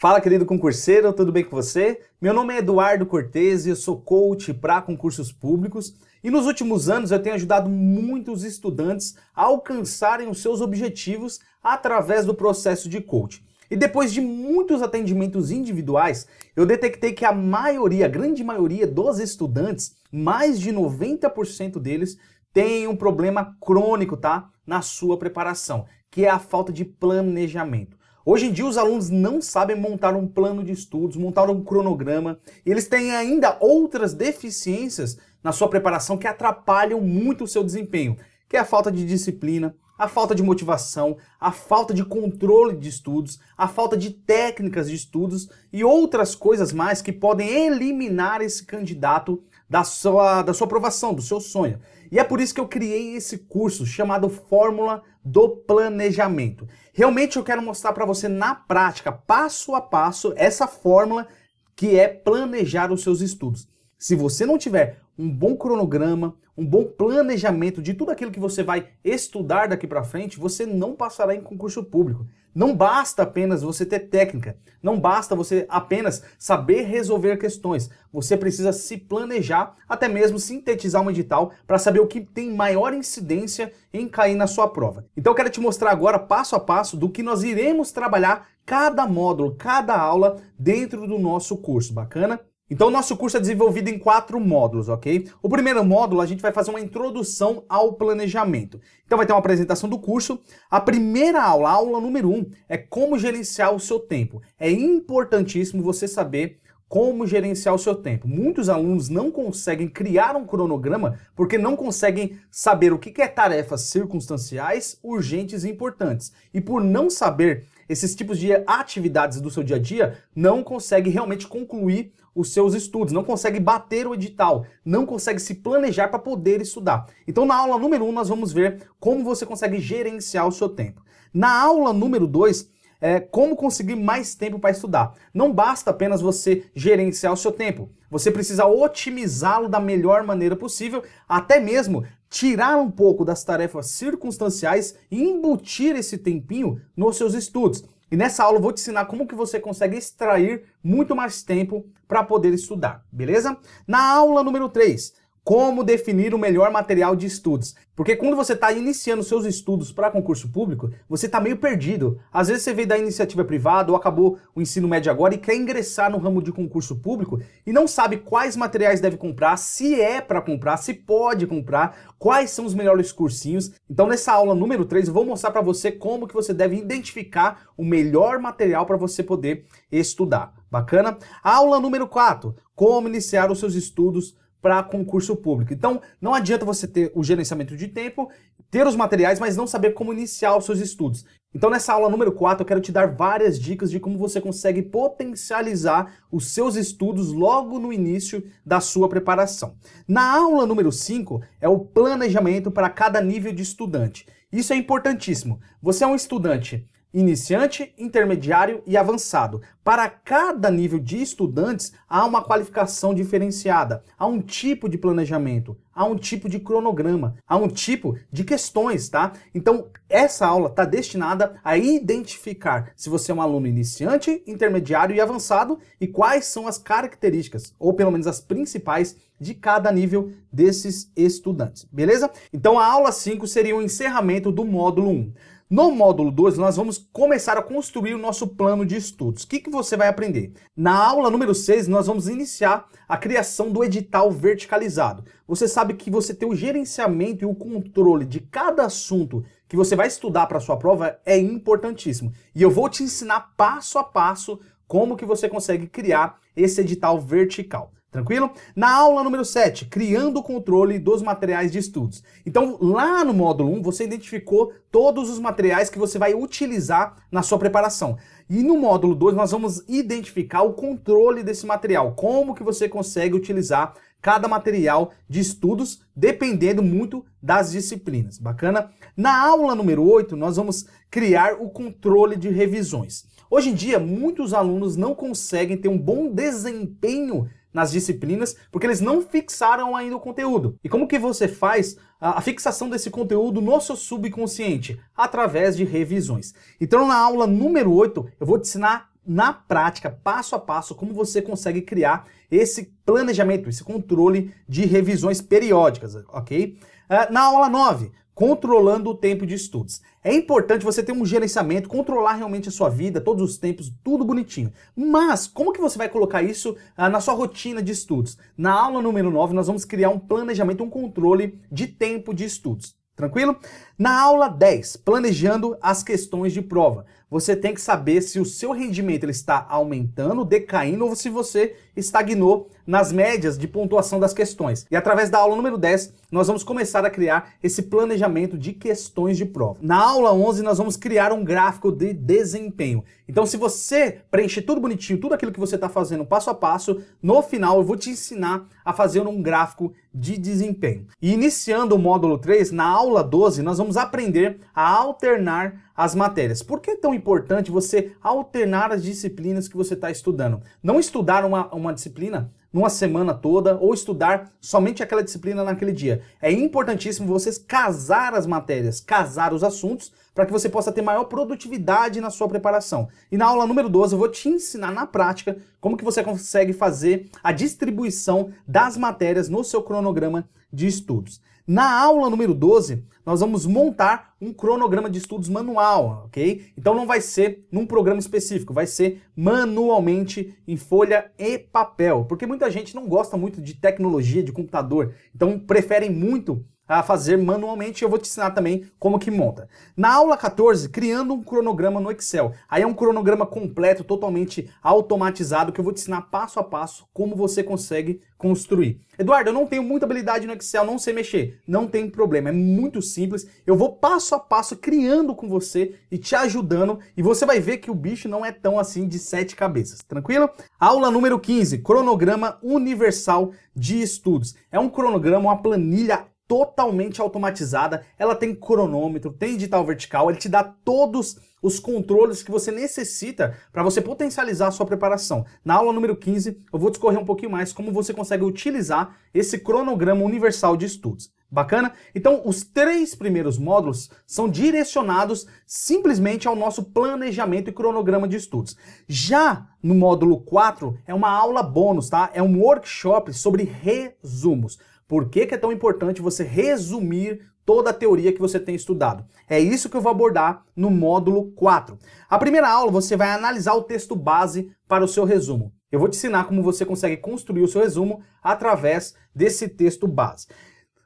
Fala, querido concurseiro, tudo bem com você? Meu nome é Eduardo Cortez e eu sou coach para concursos públicos. E nos últimos anos eu tenho ajudado muitos estudantes a alcançarem os seus objetivos através do processo de coaching. E depois de muitos atendimentos individuais, eu detectei que a maioria, a grande maioria dos estudantes, mais de 90% deles, tem um problema crônico, tá? Na sua preparação, que é a falta de planejamento. Hoje em dia, os alunos não sabem montar um plano de estudos, montar um cronograma, e eles têm ainda outras deficiências na sua preparação que atrapalham muito o seu desempenho, que é a falta de disciplina, a falta de motivação, a falta de controle de estudos, a falta de técnicas de estudos e outras coisas mais que podem eliminar esse candidato da sua, da sua aprovação, do seu sonho. E é por isso que eu criei esse curso chamado Fórmula do Planejamento. Realmente eu quero mostrar para você na prática, passo a passo, essa fórmula que é planejar os seus estudos. Se você não tiver um bom cronograma, um bom planejamento de tudo aquilo que você vai estudar daqui para frente, você não passará em concurso público. Não basta apenas você ter técnica, não basta você apenas saber resolver questões. Você precisa se planejar, até mesmo sintetizar um edital para saber o que tem maior incidência em cair na sua prova. Então eu quero te mostrar agora passo a passo do que nós iremos trabalhar cada módulo, cada aula dentro do nosso curso. Bacana? Então, nosso curso é desenvolvido em quatro módulos, ok? O primeiro módulo, a gente vai fazer uma introdução ao planejamento. Então, vai ter uma apresentação do curso. A primeira aula, a aula número um, é como gerenciar o seu tempo. É importantíssimo você saber como gerenciar o seu tempo. Muitos alunos não conseguem criar um cronograma porque não conseguem saber o que é tarefas circunstanciais, urgentes e importantes. E por não saber esses tipos de atividades do seu dia a dia, não consegue realmente concluir os seus estudos, não consegue bater o edital, não consegue se planejar para poder estudar. Então, na aula número 1, um, nós vamos ver como você consegue gerenciar o seu tempo. Na aula número 2, é, como conseguir mais tempo para estudar. Não basta apenas você gerenciar o seu tempo, você precisa otimizá-lo da melhor maneira possível, até mesmo tirar um pouco das tarefas circunstanciais e embutir esse tempinho nos seus estudos. E nessa aula eu vou te ensinar como que você consegue extrair muito mais tempo para poder estudar, beleza? Na aula número 3, como definir o melhor material de estudos? Porque quando você está iniciando seus estudos para concurso público, você está meio perdido. Às vezes você veio da iniciativa privada ou acabou o ensino médio agora e quer ingressar no ramo de concurso público e não sabe quais materiais deve comprar, se é para comprar, se pode comprar, quais são os melhores cursinhos. Então nessa aula número 3 eu vou mostrar para você como que você deve identificar o melhor material para você poder estudar. Bacana? Aula número 4, como iniciar os seus estudos para concurso público. Então, não adianta você ter o gerenciamento de tempo, ter os materiais, mas não saber como iniciar os seus estudos. Então, nessa aula número 4, eu quero te dar várias dicas de como você consegue potencializar os seus estudos logo no início da sua preparação. Na aula número 5, é o planejamento para cada nível de estudante. Isso é importantíssimo. Você é um estudante Iniciante, intermediário e avançado. Para cada nível de estudantes, há uma qualificação diferenciada, há um tipo de planejamento, há um tipo de cronograma, há um tipo de questões, tá? Então, essa aula está destinada a identificar se você é um aluno iniciante, intermediário e avançado e quais são as características, ou pelo menos as principais, de cada nível desses estudantes, beleza? Então, a aula 5 seria o encerramento do módulo 1. Um. No módulo 12, nós vamos começar a construir o nosso plano de estudos. O que, que você vai aprender? Na aula número 6, nós vamos iniciar a criação do edital verticalizado. Você sabe que você ter o gerenciamento e o controle de cada assunto que você vai estudar para a sua prova é importantíssimo. E eu vou te ensinar passo a passo como que você consegue criar esse edital vertical. Tranquilo? Na aula número 7, criando o controle dos materiais de estudos. Então, lá no módulo 1, você identificou todos os materiais que você vai utilizar na sua preparação. E no módulo 2, nós vamos identificar o controle desse material, como que você consegue utilizar cada material de estudos, dependendo muito das disciplinas. Bacana? Na aula número 8, nós vamos criar o controle de revisões. Hoje em dia, muitos alunos não conseguem ter um bom desempenho nas disciplinas, porque eles não fixaram ainda o conteúdo. E como que você faz a fixação desse conteúdo no seu subconsciente? Através de revisões. Então, na aula número 8, eu vou te ensinar na prática, passo a passo, como você consegue criar esse planejamento, esse controle de revisões periódicas, ok? Ah, na aula 9, controlando o tempo de estudos. É importante você ter um gerenciamento, controlar realmente a sua vida, todos os tempos, tudo bonitinho. Mas como que você vai colocar isso ah, na sua rotina de estudos? Na aula número 9 nós vamos criar um planejamento, um controle de tempo de estudos. Tranquilo? Na aula 10, planejando as questões de prova, você tem que saber se o seu rendimento ele está aumentando, decaindo ou se você estagnou nas médias de pontuação das questões. E através da aula número 10, nós vamos começar a criar esse planejamento de questões de prova. Na aula 11, nós vamos criar um gráfico de desempenho. Então, se você preencher tudo bonitinho, tudo aquilo que você está fazendo passo a passo, no final eu vou te ensinar a fazer um gráfico de desempenho. E iniciando o módulo 3, na aula 12, nós vamos vamos aprender a alternar as matérias. Por que é tão importante você alternar as disciplinas que você está estudando? Não estudar uma, uma disciplina numa semana toda ou estudar somente aquela disciplina naquele dia. É importantíssimo vocês casar as matérias, casar os assuntos para que você possa ter maior produtividade na sua preparação. E na aula número 12 eu vou te ensinar na prática como que você consegue fazer a distribuição das matérias no seu cronograma de estudos. Na aula número 12, nós vamos montar um cronograma de estudos manual, ok? Então não vai ser num programa específico, vai ser manualmente em folha e papel, porque muita gente não gosta muito de tecnologia, de computador, então preferem muito a fazer manualmente, eu vou te ensinar também como que monta. Na aula 14, criando um cronograma no Excel. Aí é um cronograma completo, totalmente automatizado, que eu vou te ensinar passo a passo como você consegue construir. Eduardo, eu não tenho muita habilidade no Excel, não sei mexer. Não tem problema, é muito simples. Eu vou passo a passo criando com você e te ajudando, e você vai ver que o bicho não é tão assim de sete cabeças, tranquilo? Aula número 15, cronograma universal de estudos. É um cronograma, uma planilha totalmente automatizada, ela tem cronômetro, tem digital vertical, ele te dá todos os controles que você necessita para você potencializar a sua preparação. Na aula número 15, eu vou discorrer um pouquinho mais como você consegue utilizar esse cronograma universal de estudos. Bacana? Então, os três primeiros módulos são direcionados simplesmente ao nosso planejamento e cronograma de estudos. Já no módulo 4, é uma aula bônus, tá? É um workshop sobre resumos. Por que, que é tão importante você resumir toda a teoria que você tem estudado. É isso que eu vou abordar no módulo 4. A primeira aula você vai analisar o texto base para o seu resumo. Eu vou te ensinar como você consegue construir o seu resumo através desse texto base.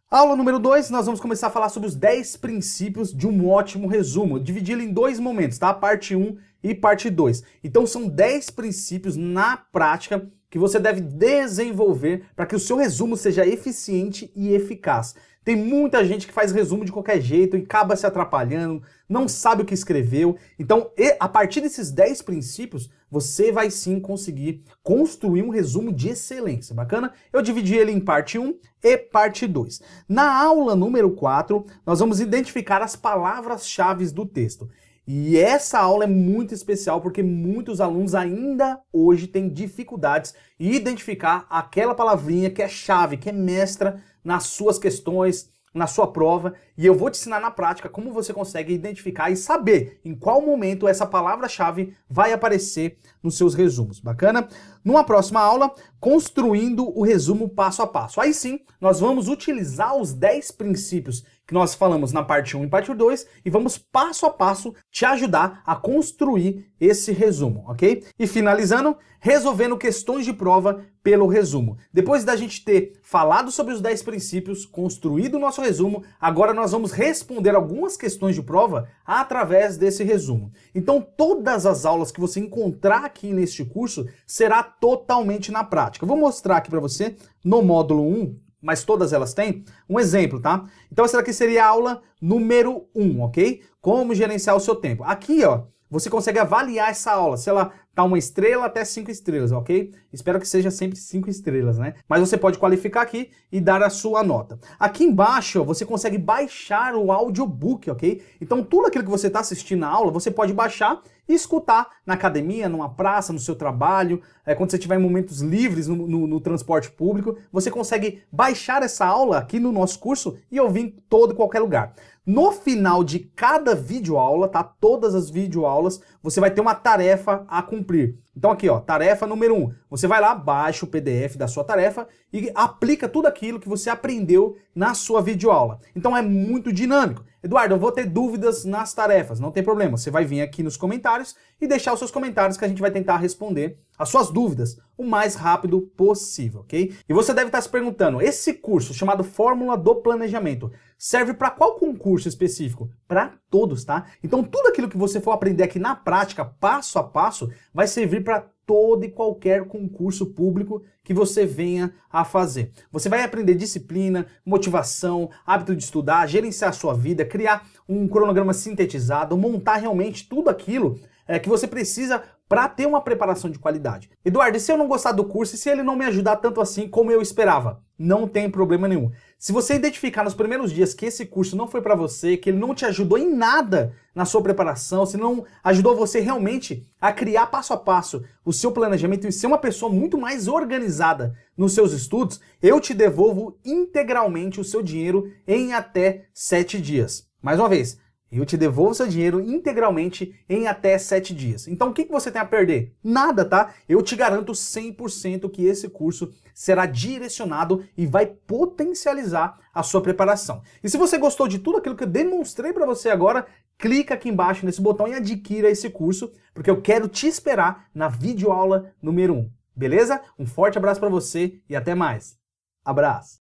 Aula número 2, nós vamos começar a falar sobre os 10 princípios de um ótimo resumo. Dividi ele em dois momentos, tá? Parte 1 um e parte 2. Então são 10 princípios na prática que você deve desenvolver para que o seu resumo seja eficiente e eficaz. Tem muita gente que faz resumo de qualquer jeito e acaba se atrapalhando, não sabe o que escreveu. Então, a partir desses 10 princípios, você vai sim conseguir construir um resumo de excelência. Bacana? Eu dividi ele em parte 1 e parte 2. Na aula número 4, nós vamos identificar as palavras-chave do texto. E essa aula é muito especial porque muitos alunos ainda hoje têm dificuldades em identificar aquela palavrinha que é chave, que é mestra nas suas questões, na sua prova. E eu vou te ensinar na prática como você consegue identificar e saber em qual momento essa palavra-chave vai aparecer nos seus resumos. Bacana? Numa próxima aula, construindo o resumo passo a passo. Aí sim, nós vamos utilizar os 10 princípios que nós falamos na parte 1 e parte 2 e vamos passo a passo te ajudar a construir esse resumo, ok? E finalizando, resolvendo questões de prova pelo resumo. Depois da gente ter falado sobre os 10 princípios, construído o nosso resumo, agora nós vamos responder algumas questões de prova através desse resumo. Então, todas as aulas que você encontrar aqui neste curso será totalmente na prática. vou mostrar aqui para você no módulo 1, mas todas elas têm, um exemplo, tá? Então, essa daqui seria a aula número 1, ok? Como gerenciar o seu tempo. Aqui, ó, você consegue avaliar essa aula, se ela tá uma estrela até cinco estrelas, ok? Espero que seja sempre cinco estrelas, né? Mas você pode qualificar aqui e dar a sua nota. Aqui embaixo você consegue baixar o audiobook, ok? Então tudo aquilo que você está assistindo na aula você pode baixar e escutar na academia, numa praça, no seu trabalho, é, quando você tiver em momentos livres no, no, no, transporte público, você consegue baixar essa aula aqui no nosso curso e ouvir em todo qualquer lugar. No final de cada videoaula, tá? Todas as videoaulas, você vai ter uma tarefa a cumprir. Então aqui, ó, tarefa número 1. Um. Você vai lá, baixa o PDF da sua tarefa e aplica tudo aquilo que você aprendeu na sua videoaula. Então é muito dinâmico. Eduardo, eu vou ter dúvidas nas tarefas, não tem problema. Você vai vir aqui nos comentários e deixar os seus comentários que a gente vai tentar responder as suas dúvidas o mais rápido possível, ok? E você deve estar se perguntando, esse curso chamado Fórmula do Planejamento serve para qual concurso específico? Para todos, tá? Então tudo aquilo que você for aprender aqui na prática, passo a passo, vai servir para todo e qualquer concurso público que você venha a fazer. Você vai aprender disciplina, motivação, hábito de estudar, gerenciar sua vida, criar um cronograma sintetizado, montar realmente tudo aquilo é, que você precisa para ter uma preparação de qualidade. Eduardo, e se eu não gostar do curso e se ele não me ajudar tanto assim como eu esperava? Não tem problema nenhum. Se você identificar nos primeiros dias que esse curso não foi para você, que ele não te ajudou em nada na sua preparação, se não ajudou você realmente a criar passo a passo o seu planejamento e ser uma pessoa muito mais organizada nos seus estudos, eu te devolvo integralmente o seu dinheiro em até 7 dias. Mais uma vez, eu te devolvo seu dinheiro integralmente em até 7 dias. Então o que você tem a perder? Nada, tá? Eu te garanto 100% que esse curso será direcionado e vai potencializar a sua preparação. E se você gostou de tudo aquilo que eu demonstrei para você agora, clica aqui embaixo nesse botão e adquira esse curso, porque eu quero te esperar na videoaula número 1. Beleza? Um forte abraço para você e até mais. Abraço.